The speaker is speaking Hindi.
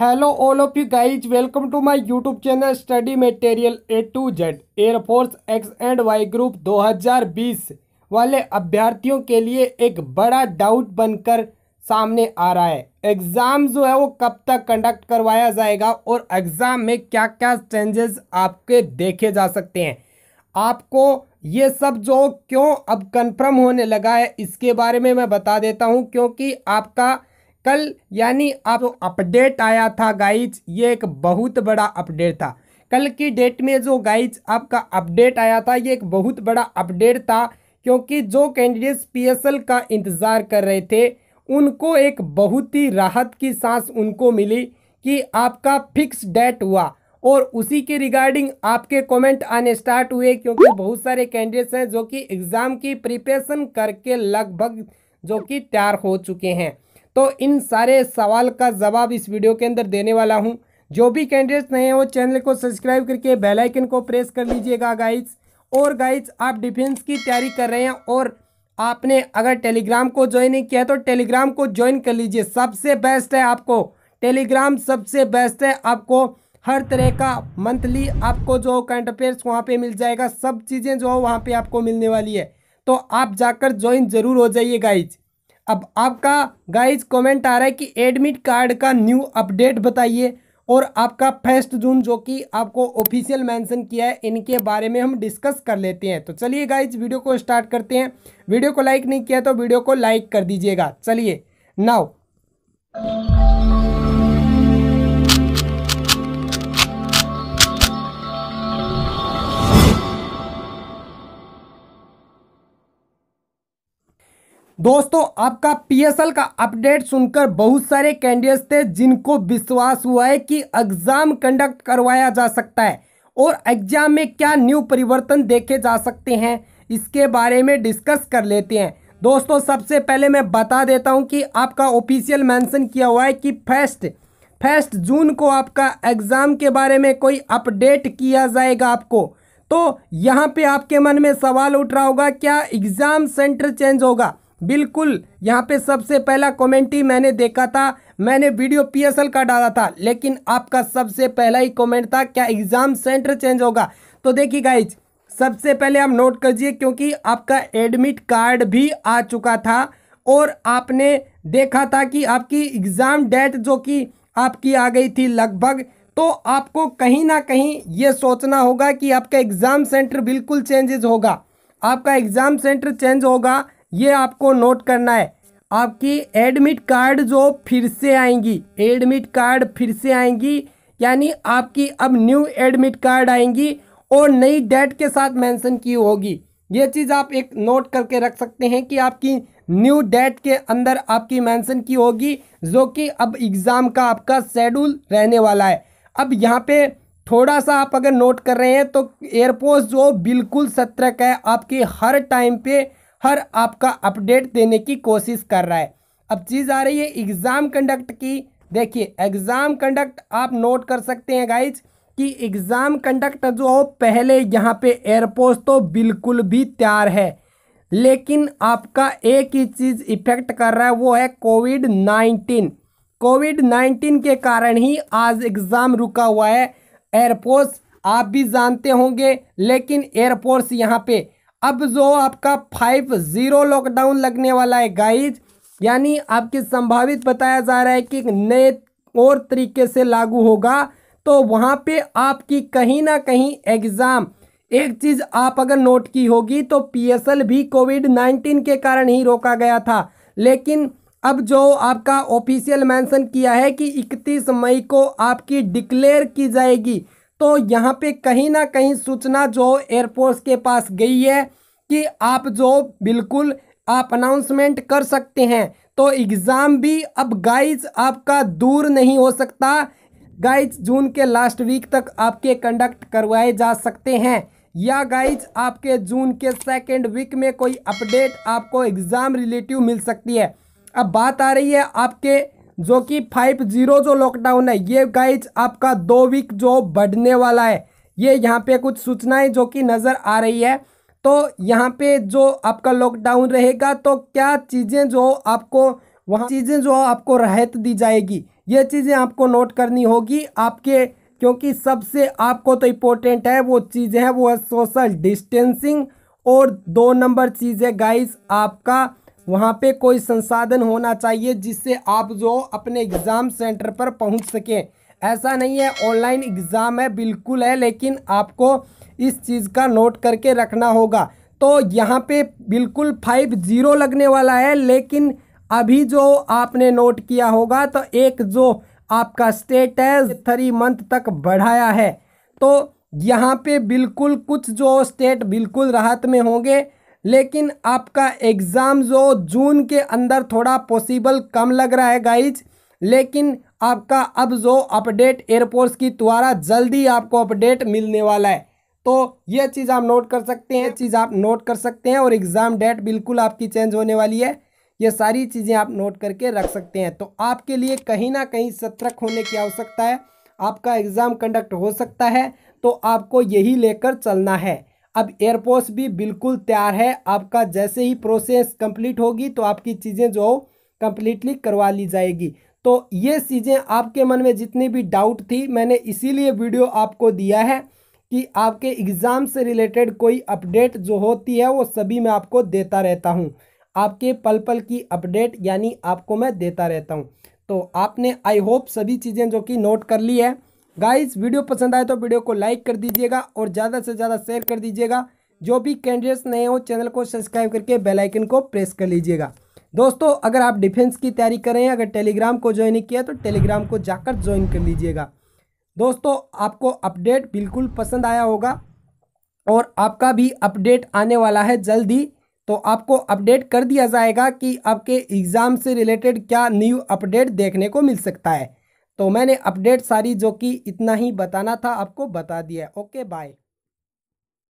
hello all of you guys welcome to my YouTube channel study material A to Z air force X and Y group 2020 वाले अभ्यर्थियों के लिए एक बड़ा डाउट बनकर सामने आ रहा है एग्ज़ाम जो है वो कब तक कंडक्ट करवाया जाएगा और एग्ज़ाम में क्या क्या चेंजेस आपके देखे जा सकते हैं आपको ये सब जो क्यों अब कन्फर्म होने लगा है इसके बारे में मैं बता देता हूँ क्योंकि आपका कल यानी आप अपडेट आया था गाइज ये एक बहुत बड़ा अपडेट था कल की डेट में जो गाइज आपका अपडेट आया था ये एक बहुत बड़ा अपडेट था क्योंकि जो कैंडिडेट्स पीएसएल का इंतज़ार कर रहे थे उनको एक बहुत ही राहत की सांस उनको मिली कि आपका फिक्स डेट हुआ और उसी के रिगार्डिंग आपके कमेंट आने स्टार्ट हुए क्योंकि बहुत सारे कैंडिडेट्स हैं जो कि एग्ज़ाम की प्रिपरेशन करके लगभग जो कि तैयार हो चुके हैं तो इन सारे सवाल का जवाब इस वीडियो के अंदर देने वाला हूँ जो भी कैंडिडेट्स नए वो चैनल को सब्सक्राइब करके बेल आइकन को प्रेस कर लीजिएगा गाइस और गाइस आप डिफेंस की तैयारी कर रहे हैं और आपने अगर टेलीग्राम को ज्वाइन नहीं किया है तो टेलीग्राम को ज्वाइन कर लीजिए सबसे बेस्ट है आपको टेलीग्राम सबसे बेस्ट है आपको हर तरह का मंथली आपको जो करंट अफेयर्स वहाँ पर मिल जाएगा सब चीज़ें जो वहाँ पर आपको मिलने वाली है तो आप जाकर ज्वाइन ज़रूर हो जाइए गाइज अब आपका गाइज कमेंट आ रहा है कि एडमिट कार्ड का न्यू अपडेट बताइए और आपका फर्स्ट जून जो कि आपको ऑफिशियल मेंशन किया है इनके बारे में हम डिस्कस कर लेते हैं तो चलिए गाइज वीडियो को स्टार्ट करते हैं वीडियो को लाइक नहीं किया तो वीडियो को लाइक कर दीजिएगा चलिए नाउ दोस्तों आपका पीएसएल का अपडेट सुनकर बहुत सारे कैंडिडेट्स थे जिनको विश्वास हुआ है कि एग्जाम कंडक्ट करवाया जा सकता है और एग्जाम में क्या न्यू परिवर्तन देखे जा सकते हैं इसके बारे में डिस्कस कर लेते हैं दोस्तों सबसे पहले मैं बता देता हूं कि आपका ऑफिशियल मेंशन किया हुआ है कि फर्स्ट फर्स्ट जून को आपका एग्ज़ाम के बारे में कोई अपडेट किया जाएगा आपको तो यहाँ पे आपके मन में सवाल उठ रहा होगा क्या एग्ज़ाम सेंटर चेंज होगा बिल्कुल यहाँ पे सबसे पहला कॉमेंट ही मैंने देखा था मैंने वीडियो पी का डाला था लेकिन आपका सबसे पहला ही कॉमेंट था क्या एग्ज़ाम सेंटर चेंज होगा तो देखिए गाइज सबसे पहले आप नोट करिए क्योंकि आपका एडमिट कार्ड भी आ चुका था और आपने देखा था कि आपकी एग्ज़ाम डेट जो कि आपकी आ गई थी लगभग तो आपको कहीं ना कहीं ये सोचना होगा कि आपका एग्ज़ाम सेंटर बिल्कुल चेंजेज होगा आपका एग्ज़ाम सेंटर चेंज होगा ये आपको नोट करना है आपकी एडमिट कार्ड जो फिर से आएंगी एडमिट कार्ड फिर से आएंगी यानी आपकी अब न्यू एडमिट कार्ड आएंगी और नई डेट के साथ मेंशन की होगी ये चीज़ आप एक नोट करके रख सकते हैं कि आपकी न्यू डेट के अंदर आपकी मेंशन की होगी जो कि अब एग्ज़ाम का आपका शेड्यूल रहने वाला है अब यहाँ पे थोड़ा सा आप अगर नोट कर रहे हैं तो एयरपोर्ट जो बिल्कुल सतर्क है आपके हर टाइम पर हर आपका अपडेट देने की कोशिश कर रहा है अब चीज़ आ रही है एग्ज़ाम कंडक्ट की देखिए एग्ज़ाम कंडक्ट आप नोट कर सकते हैं गाइज कि एग्ज़ाम कंडक्ट जो हो पहले यहाँ पे एयरपोर्ट तो बिल्कुल भी तैयार है लेकिन आपका एक ही चीज़ इफ़ेक्ट कर रहा है वो है कोविड नाइन्टीन कोविड नाइन्टीन के कारण ही आज एग्ज़ाम रुका हुआ है एयरपोर्ट्स आप भी जानते होंगे लेकिन एयरपोर्ट्स यहाँ पे अब जो आपका फाइव ज़ीरो लॉकडाउन लगने वाला है गाइज यानी आपकी संभावित बताया जा रहा है कि नए और तरीके से लागू होगा तो वहाँ पे आपकी कहीं ना कहीं एग्ज़ाम एक चीज़ आप अगर नोट की होगी तो पीएसएल भी कोविड नाइन्टीन के कारण ही रोका गया था लेकिन अब जो आपका ऑफिशियल मेंशन किया है कि 31 मई को आपकी डिक्लेयर की जाएगी तो यहाँ पे कहीं ना कहीं सूचना जो एयरफोर्स के पास गई है कि आप जो बिल्कुल आप अनाउंसमेंट कर सकते हैं तो एग्ज़ाम भी अब गाइज आपका दूर नहीं हो सकता गाइज जून के लास्ट वीक तक आपके कंडक्ट करवाए जा सकते हैं या गाइज आपके जून के सेकेंड वीक में कोई अपडेट आपको एग्ज़ाम रिलेटिव मिल सकती है अब बात आ रही है आपके जो कि फाइव जीरो जो लॉकडाउन है ये गाइज आपका दो वीक जो बढ़ने वाला है ये यहाँ पे कुछ सूचनाएं जो कि नज़र आ रही है तो यहाँ पे जो आपका लॉकडाउन रहेगा तो क्या चीज़ें जो आपको वहाँ चीज़ें जो आपको राहत दी जाएगी ये चीज़ें आपको नोट करनी होगी आपके क्योंकि सबसे आपको तो इम्पोर्टेंट है वो चीज़ें हैं वो है सोशल डिस्टेंसिंग और दो नंबर चीज़ है गाइज आपका वहाँ पे कोई संसाधन होना चाहिए जिससे आप जो अपने एग्ज़ाम सेंटर पर पहुँच सकें ऐसा नहीं है ऑनलाइन एग्ज़ाम है बिल्कुल है लेकिन आपको इस चीज़ का नोट करके रखना होगा तो यहाँ पे बिल्कुल फाइव ज़ीरो लगने वाला है लेकिन अभी जो आपने नोट किया होगा तो एक जो आपका स्टेट है थ्री मंथ तक बढ़ाया है तो यहाँ पे बिल्कुल कुछ जो स्टेट बिल्कुल राहत में होंगे लेकिन आपका एग्ज़ाम जो जून के अंदर थोड़ा पॉसिबल कम लग रहा है गाइज लेकिन आपका अब जो अपडेट एयरफोर्स की द्वारा जल्दी आपको अपडेट मिलने वाला है तो ये चीज़ आप नोट कर सकते हैं चीज़ आप नोट कर सकते हैं और एग्ज़ाम डेट बिल्कुल आपकी चेंज होने वाली है ये सारी चीज़ें आप नोट करके रख सकते हैं तो आपके लिए कहीं ना कहीं सतर्क होने की आवश्यकता है आपका एग्ज़ाम कंडक्ट हो सकता है तो आपको यही लेकर चलना है अब एयरपोर्ट्स भी बिल्कुल तैयार है आपका जैसे ही प्रोसेस कंप्लीट होगी तो आपकी चीज़ें जो कंप्लीटली करवा ली जाएगी तो ये चीज़ें आपके मन में जितनी भी डाउट थी मैंने इसीलिए वीडियो आपको दिया है कि आपके एग्ज़ाम से रिलेटेड कोई अपडेट जो होती है वो सभी मैं आपको देता रहता हूँ आपके पल पल की अपडेट यानी आपको मैं देता रहता हूँ तो आपने आई होप सभी चीज़ें जो कि नोट कर ली है गाइस वीडियो पसंद आए तो वीडियो को लाइक कर दीजिएगा और ज़्यादा से ज़्यादा शेयर कर दीजिएगा जो भी कैंडिडेट्स नए हो चैनल को सब्सक्राइब करके बेल आइकन को प्रेस कर लीजिएगा दोस्तों अगर आप डिफेंस की तैयारी कर रहे हैं अगर टेलीग्राम को ज्वाइन नहीं किया तो टेलीग्राम को जाकर ज्वाइन कर लीजिएगा दोस्तों आपको अपडेट बिल्कुल पसंद आया होगा और आपका भी अपडेट आने वाला है जल्द ही तो आपको अपडेट कर दिया जाएगा कि आपके एग्ज़ाम से रिलेटेड क्या न्यू अपडेट देखने को मिल सकता है तो मैंने अपडेट सारी जो कि इतना ही बताना था आपको बता दिया ओके बाय